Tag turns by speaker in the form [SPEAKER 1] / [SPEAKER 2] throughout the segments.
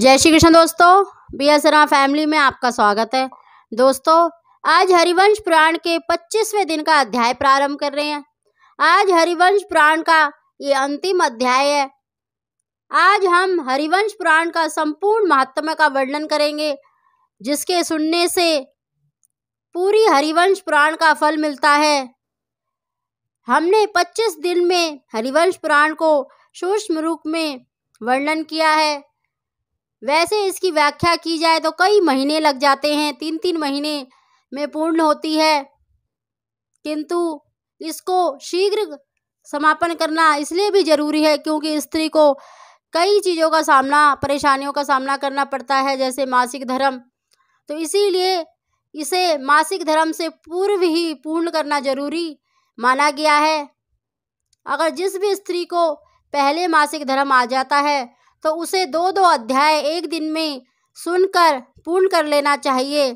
[SPEAKER 1] जय श्री कृष्ण दोस्तों B S family में आपका स्वागत है दोस्तों आज हरिवंश पुराण के 25वें दिन का अध्याय प्रारंभ कर रहे हैं आज हरिवंश पुराण का ये अंतिम अध्याय है आज हम हरिवंश पुराण का संपूर्ण महात्मा का वर्णन करेंगे जिसके सुनने से पूरी हरिवंश पुराण का फल मिलता है हमने 25 दिन में हरिवंश पुराण को सूक्ष्म रूप में वर्णन किया है वैसे इसकी व्याख्या की जाए तो कई महीने लग जाते हैं तीन तीन महीने में पूर्ण होती है किंतु इसको शीघ्र समापन करना इसलिए भी जरूरी है क्योंकि स्त्री को कई चीज़ों का सामना परेशानियों का सामना करना पड़ता है जैसे मासिक धर्म तो इसीलिए इसे मासिक धर्म से पूर्व ही पूर्ण करना जरूरी माना गया है अगर जिस भी स्त्री को पहले मासिक धर्म आ जाता है तो उसे दो दो अध्याय एक दिन में सुनकर पूर्ण कर लेना चाहिए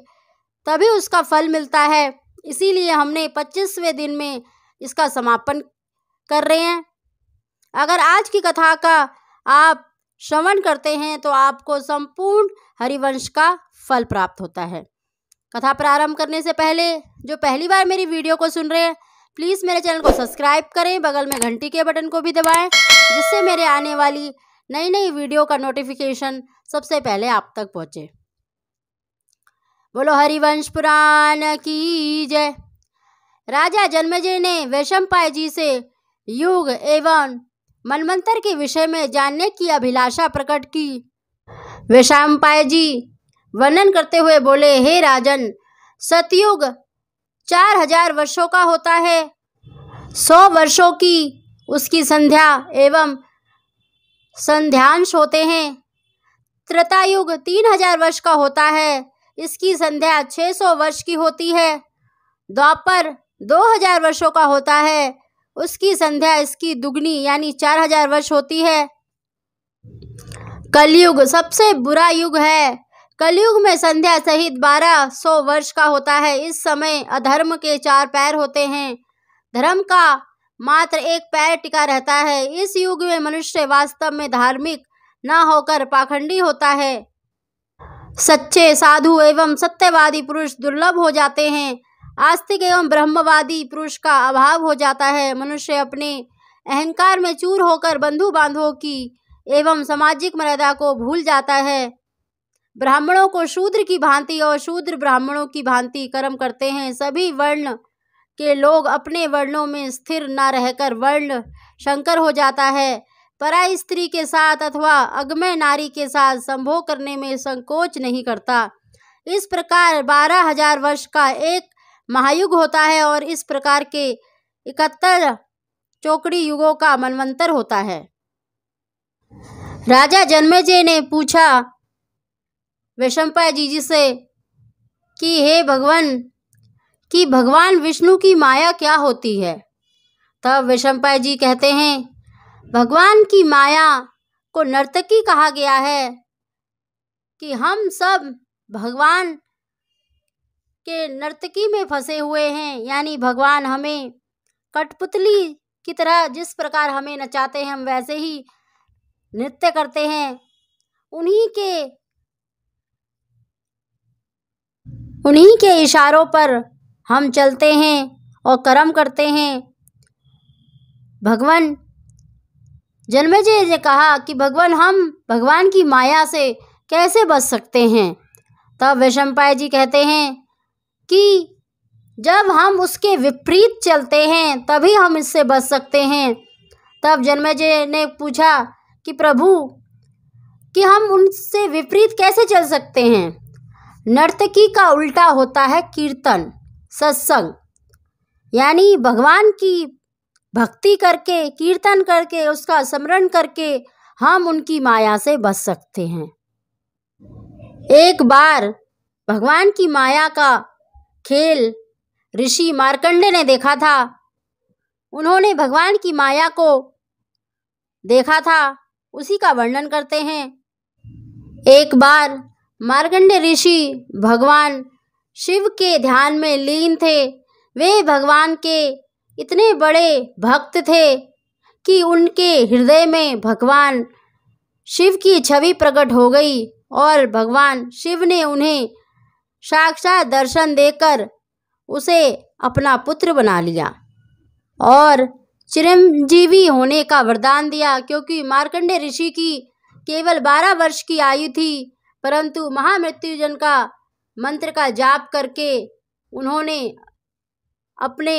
[SPEAKER 1] तभी उसका फल मिलता है इसीलिए हमने पच्चीसवें दिन में इसका समापन कर रहे हैं अगर आज की कथा का आप श्रवण करते हैं तो आपको संपूर्ण हरिवंश का फल प्राप्त होता है कथा प्रारंभ करने से पहले जो पहली बार मेरी वीडियो को सुन रहे हैं प्लीज़ मेरे चैनल को सब्सक्राइब करें बगल में घंटी के बटन को भी दबाएं जिससे मेरे आने वाली नई नई वीडियो का नोटिफिकेशन सबसे पहले आप तक पहुंचे बोलो हरिवंश पुराण की जय राजा जन्मेजय ने वैशंपाय जी से युग एवं मनमंत्र के विषय में जानने की अभिलाषा प्रकट की वैशंपाय जी वर्णन करते हुए बोले हे राजन सतयुग चार हजार वर्षों का होता है सौ वर्षों की उसकी संध्या एवं संध्यांश होते हैं त्रेता तीन हजार वर्ष का होता है इसकी संध्या सौ वर्ष की होती है द्वापर दो हजार वर्षों का होता है उसकी संध्या इसकी दुगनी यानी चार हजार वर्ष होती है कलयुग सबसे बुरा युग है कलयुग में संध्या सहित बारह सौ वर्ष का होता है इस समय अधर्म के चार पैर होते हैं धर्म का मात्र एक पैर टिका रहता है इस युग में मनुष्य वास्तव में धार्मिक न होकर पाखंडी होता है सच्चे साधु एवं सत्यवादी पुरुष दुर्लभ हो जाते हैं आस्तिक एवं ब्रह्मवादी पुरुष का अभाव हो जाता है मनुष्य अपने अहंकार में चूर होकर बंधु बांधवों की एवं सामाजिक मर्यादा को भूल जाता है ब्राह्मणों को शूद्र की भांति और शूद्र ब्राह्मणों की भांति कर्म करते हैं सभी वर्ण के लोग अपने वर्णों में स्थिर न रहकर वर्ण शंकर हो जाता है परा स्त्री के साथ अथवा अगमय नारी के साथ संभोग करने में संकोच नहीं करता इस प्रकार बारह हजार वर्ष का एक महायुग होता है और इस प्रकार के इकहत्तर चौकड़ी युगों का मनवंतर होता है राजा जन्मेजय ने पूछा वैशंपा जी जी से कि हे भगवान कि भगवान विष्णु की माया क्या होती है तब विषमपाय जी कहते हैं भगवान की माया को नर्तकी कहा गया है कि हम सब भगवान के नर्तकी में फंसे हुए हैं यानी भगवान हमें कठपुतली की तरह जिस प्रकार हमें नचाते हैं हम वैसे ही नृत्य करते हैं उन्हीं के उन्हीं के इशारों पर हम चलते हैं और कर्म करते हैं भगवान जन्मे जी ने कहा कि भगवान हम भगवान की माया से कैसे बच सकते हैं तब वैशंपाय जी कहते हैं कि जब हम उसके विपरीत चलते हैं तभी हम इससे बच सकते हैं तब जय ने पूछा कि प्रभु कि हम उनसे विपरीत कैसे चल सकते हैं नर्तकी का उल्टा होता है कीर्तन सत्संग यानी भगवान की भक्ति करके कीर्तन करके उसका स्मरण करके हम उनकी माया से बच सकते हैं एक बार भगवान की माया का खेल ऋषि मार्कंडे ने देखा था उन्होंने भगवान की माया को देखा था उसी का वर्णन करते हैं एक बार मार्कंडे ऋषि भगवान शिव के ध्यान में लीन थे वे भगवान के इतने बड़े भक्त थे कि उनके हृदय में भगवान शिव की छवि प्रकट हो गई और भगवान शिव ने उन्हें साक्षात दर्शन देकर उसे अपना पुत्र बना लिया और चिरंजीवी होने का वरदान दिया क्योंकि मार्कंडे ऋषि की केवल बारह वर्ष की आयु थी परंतु महामृत्युजन का मंत्र का जाप करके उन्होंने अपने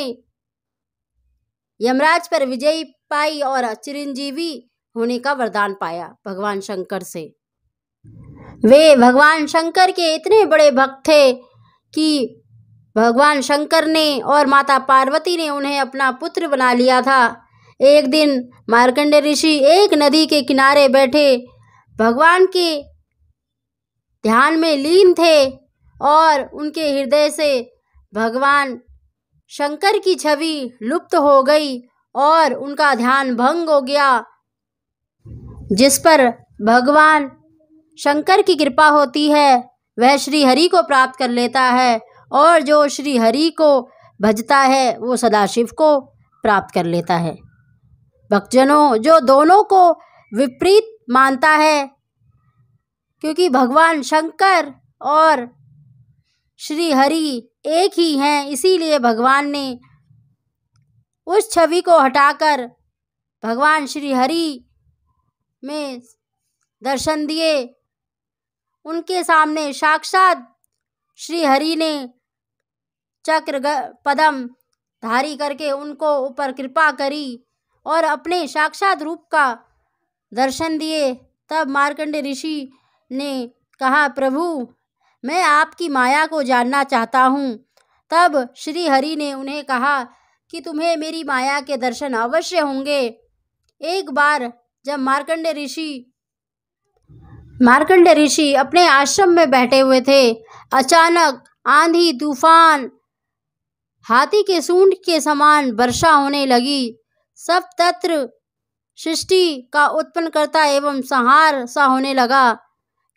[SPEAKER 1] यमराज पर विजय पाई और चिरंजीवी होने का वरदान पाया भगवान शंकर से वे भगवान शंकर के इतने बड़े भक्त थे कि भगवान शंकर ने और माता पार्वती ने उन्हें अपना पुत्र बना लिया था एक दिन मार्कंडे ऋषि एक नदी के किनारे बैठे भगवान के ध्यान में लीन थे और उनके हृदय से भगवान शंकर की छवि लुप्त हो गई और उनका ध्यान भंग हो गया जिस पर भगवान शंकर की कृपा होती है वह श्री हरि को प्राप्त कर लेता है और जो श्री हरि को भजता है वो सदाशिव को प्राप्त कर लेता है भक्तजनों जो दोनों को विपरीत मानता है क्योंकि भगवान शंकर और श्री हरि एक ही हैं इसीलिए भगवान ने उस छवि को हटाकर भगवान श्री हरि में दर्शन दिए उनके सामने साक्षात श्री हरि ने चक्र पदम धारी करके उनको ऊपर कृपा करी और अपने साक्षात रूप का दर्शन दिए तब मार्कंड ऋषि ने कहा प्रभु मैं आपकी माया को जानना चाहता हूँ तब श्री हरि ने उन्हें कहा कि तुम्हें मेरी माया के दर्शन अवश्य होंगे एक बार जब मार्कंड ऋषि मार्कंड ऋषि अपने आश्रम में बैठे हुए थे अचानक आंधी तूफान हाथी के सूंड के समान वर्षा होने लगी सब तत्र सृष्टि का उत्पन्न करता एवं संहार सा होने लगा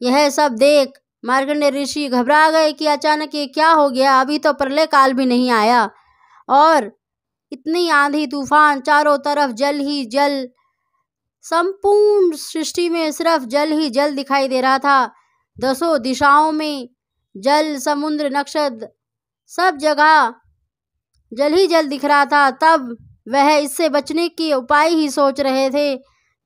[SPEAKER 1] यह सब देख मार्गण्य ऋषि घबरा गए कि अचानक ये क्या हो गया अभी तो प्रलय काल भी नहीं आया और इतनी आंधी तूफान चारों तरफ जल ही जल संपूर्ण सृष्टि में सिर्फ जल ही जल दिखाई दे रहा था दसों दिशाओं में जल समुद्र नक्षत्र सब जगह जल ही जल दिख रहा था तब वह इससे बचने के उपाय ही सोच रहे थे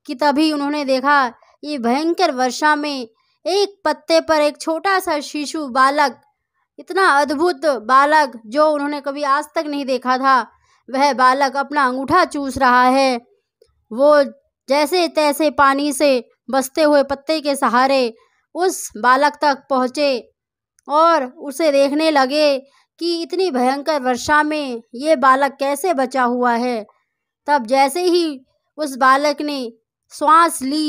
[SPEAKER 1] कि तभी उन्होंने देखा ये भयंकर वर्षा में एक पत्ते पर एक छोटा सा शिशु बालक इतना अद्भुत बालक जो उन्होंने कभी आज तक नहीं देखा था वह बालक अपना अंगूठा चूस रहा है वो जैसे तैसे पानी से बसते हुए पत्ते के सहारे उस बालक तक पहुँचे और उसे देखने लगे कि इतनी भयंकर वर्षा में ये बालक कैसे बचा हुआ है तब जैसे ही उस बालक ने श्वास ली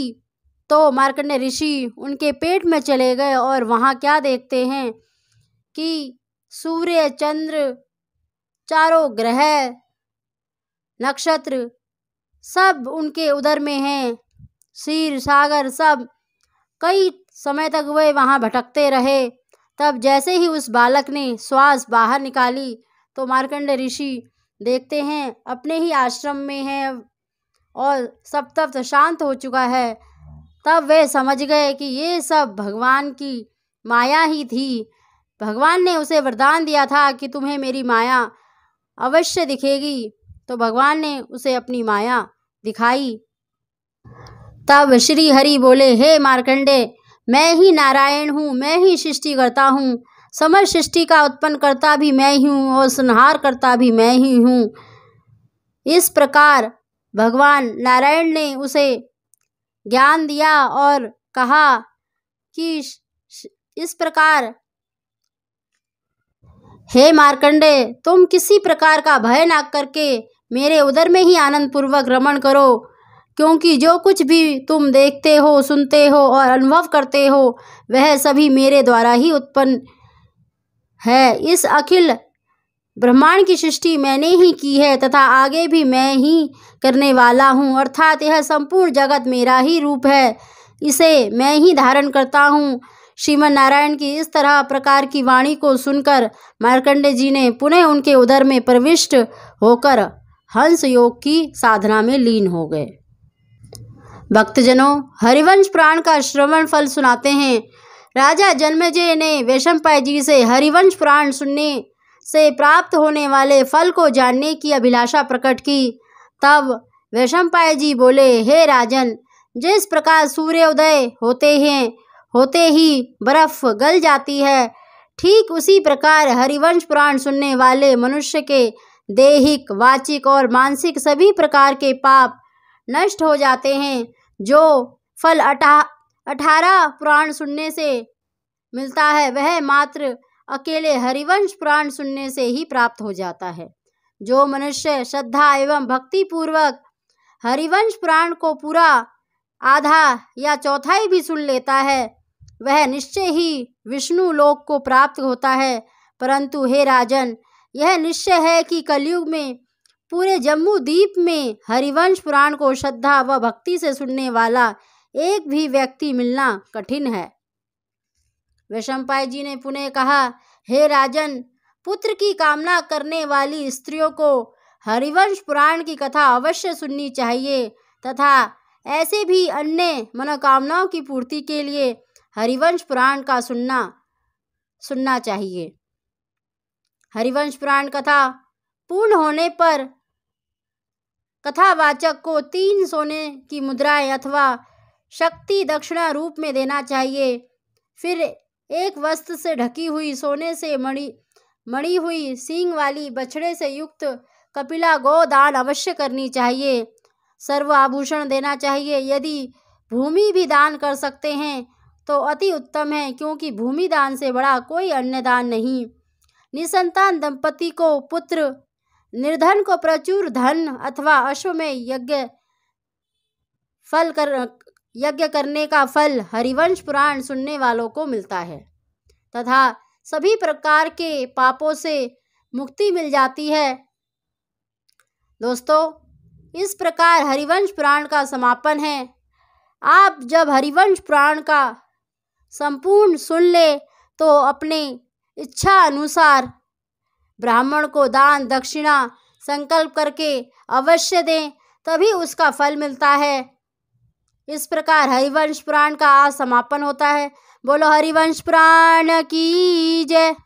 [SPEAKER 1] तो मार्कंडे ऋषि उनके पेट में चले गए और वहाँ क्या देखते हैं कि सूर्य चंद्र चारों ग्रह नक्षत्र सब उनके उधर में हैं शीर सागर सब कई समय तक वे वहाँ भटकते रहे तब जैसे ही उस बालक ने श्वास बाहर निकाली तो मार्कंड ऋषि देखते हैं अपने ही आश्रम में है और सब तब शांत हो चुका है तब वे समझ गए कि ये सब भगवान की माया ही थी भगवान ने उसे वरदान दिया था कि तुम्हें मेरी माया अवश्य दिखेगी तो भगवान ने उसे अपनी माया दिखाई तब श्री हरि बोले हे मार्कंडे मैं ही नारायण हूँ मैं ही सृष्टि करता हूँ समर सृष्टि का उत्पन्न करता भी मैं ही हूँ और संहार करता भी मैं ही हूँ इस प्रकार भगवान नारायण ने उसे ज्ञान दिया और कहा कि इस प्रकार हे मार्कंडे तुम किसी प्रकार का भय ना करके मेरे उदर में ही आनंद पूर्वक रमण करो क्योंकि जो कुछ भी तुम देखते हो सुनते हो और अनुभव करते हो वह सभी मेरे द्वारा ही उत्पन्न है इस अखिल ब्रह्मांड की सृष्टि मैंने ही की है तथा आगे भी मैं ही करने वाला हूँ अर्थात यह संपूर्ण जगत मेरा ही रूप है इसे मैं ही धारण करता हूँ श्रीमन नारायण की इस तरह प्रकार की वाणी को सुनकर मार्कंडे जी ने पुनः उनके उदर में प्रविष्ट होकर हंस योग की साधना में लीन हो गए भक्तजनों हरिवंश प्राण का श्रवण फल सुनाते हैं राजा जन्मजय ने वैशंपाय जी से हरिवंश प्राण सुनने से प्राप्त होने वाले फल को जानने की अभिलाषा प्रकट की तब वैशंपाय जी बोले हे राजन जिस प्रकार सूर्योदय होते हैं होते ही बर्फ गल जाती है ठीक उसी प्रकार हरिवंश पुराण सुनने वाले मनुष्य के देहिक वाचिक और मानसिक सभी प्रकार के पाप नष्ट हो जाते हैं जो फल अठा अठारह पुराण सुनने से मिलता है वह मात्र अकेले हरिवंश पुराण सुनने से ही प्राप्त हो जाता है जो मनुष्य श्रद्धा एवं भक्ति पूर्वक हरिवंश पुराण को पूरा आधा या चौथाई भी सुन लेता है वह निश्चय ही विष्णु लोक को प्राप्त होता है परंतु हे राजन यह निश्चय है कि कलयुग में पूरे जम्मू द्वीप में हरिवंश पुराण को श्रद्धा व भक्ति से सुनने वाला एक भी व्यक्ति मिलना कठिन है वैशंपाई जी ने पुनः कहा हे राजन पुत्र की कामना करने वाली स्त्रियों को हरिवंश पुराण की कथा अवश्य सुननी चाहिए तथा ऐसे भी अन्य मनोकामनाओं की पूर्ति के लिए हरिवंश पुराण का सुनना सुनना चाहिए हरिवंश पुराण कथा पूर्ण होने पर कथावाचक को तीन सोने की मुद्राएं अथवा शक्ति दक्षिणा रूप में देना चाहिए फिर एक वस्त्र से ढकी हुई सोने से मणि मणि हुई सींग वाली बछड़े से युक्त कपिला गो दान अवश्य करनी चाहिए सर्व आभूषण देना चाहिए यदि भूमि भी दान कर सकते हैं तो अति उत्तम है क्योंकि भूमि दान से बड़ा कोई अन्य दान नहीं निसंतान दंपति को पुत्र निर्धन को प्रचुर धन अथवा अश्व में यज्ञ फल कर यज्ञ करने का फल हरिवंश पुराण सुनने वालों को मिलता है तथा सभी प्रकार के पापों से मुक्ति मिल जाती है दोस्तों इस प्रकार हरिवंश पुराण का समापन है आप जब हरिवंश पुराण का संपूर्ण सुन ले तो अपने इच्छा अनुसार ब्राह्मण को दान दक्षिणा संकल्प करके अवश्य दें तभी उसका फल मिलता है इस प्रकार हरिवंश पुराण का आज समापन होता है बोलो हरिवंश पुराण की जय